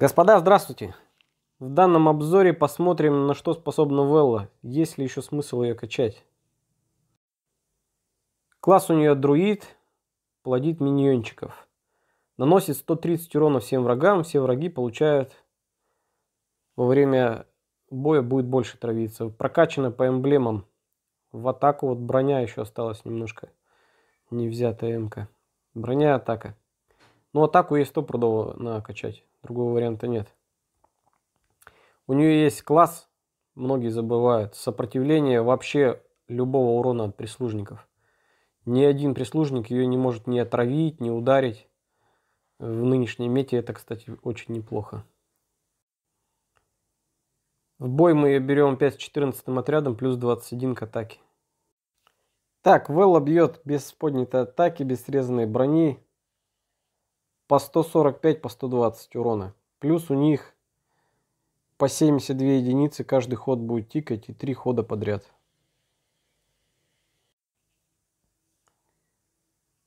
Господа, здравствуйте! В данном обзоре посмотрим, на что способна Велла, есть ли еще смысл ее качать. Класс у нее друид, плодит миньончиков. Наносит 130 урона всем врагам, все враги получают во время боя будет больше травиться. Прокачана по эмблемам. В атаку вот броня еще осталась немножко не взятая МК. Броня атака. Ну атаку есть 100 прудово накачать. Другого варианта нет. У нее есть класс, многие забывают, сопротивление вообще любого урона от прислужников. Ни один прислужник ее не может ни отравить, ни ударить. В нынешней мете это, кстати, очень неплохо. В бой мы ее берем 5 с 14 отрядом, плюс 21 к атаке. Так, Велла бьет без поднятой атаки, без срезанной брони по 145, по 120 урона. Плюс у них по 72 единицы каждый ход будет тикать и три хода подряд.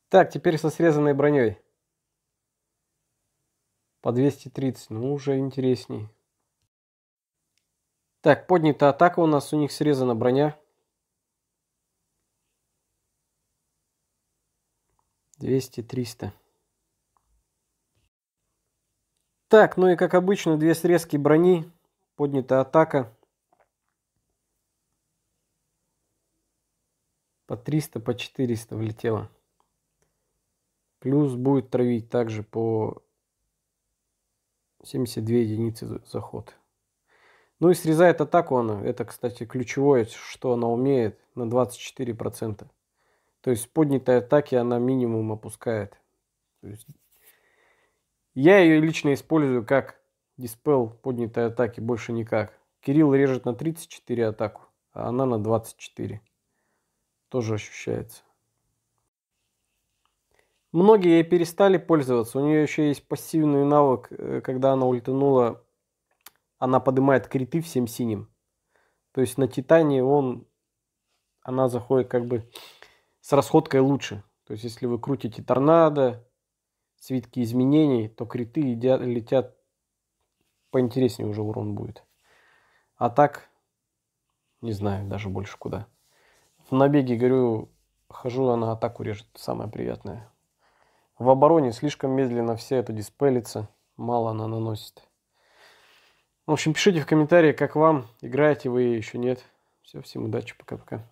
Так, теперь со срезанной броней. По 230, ну уже интересней. Так, поднята атака у нас, у них срезана броня. 200-300. Так, ну и как обычно, две срезки брони, поднята атака. По 300, по 400 влетело. Плюс будет травить также по 72 единицы заход. Ну и срезает атаку она. Это, кстати, ключевое, что она умеет на 24%. То есть поднятой атаки она минимум опускает. То есть я ее лично использую как диспел поднятой атаки, больше никак. Кирилл режет на 34 атаку, а она на 24. Тоже ощущается. Многие ей перестали пользоваться. У нее еще есть пассивный навык, э, когда она ультанула, она поднимает криты всем синим. То есть на Титане он, она заходит как бы с расходкой лучше. То есть если вы крутите торнадо, свитки изменений, то криты летят поинтереснее уже урон будет. А так, не знаю даже больше куда. В набеге, говорю, хожу, она атаку режет, самое приятное. В обороне слишком медленно все это диспелится, мало она наносит. В общем, пишите в комментарии, как вам, играете вы еще нет. Все, всем удачи, пока-пока.